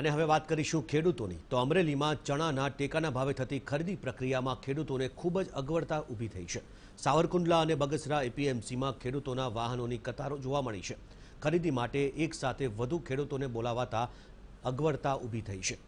અને હવે વાત કરીશું ખેડૂતોની તો અમરેલીમાં ચણાના ટેકાના ભાવે થતી ખરીદી પ્રક્રિયામાં ખેડૂતોને ખૂબ જ અગવડતા ઊભી થઈ છે સાવરકુંડલા અને બગસરા એપીએમસીમાં ખેડૂતોના વાહનોની કતારો જોવા મળી છે ખરીદી માટે એકસાથે વધુ ખેડૂતોને બોલાવાતા અગવડતા ઊભી થઈ છે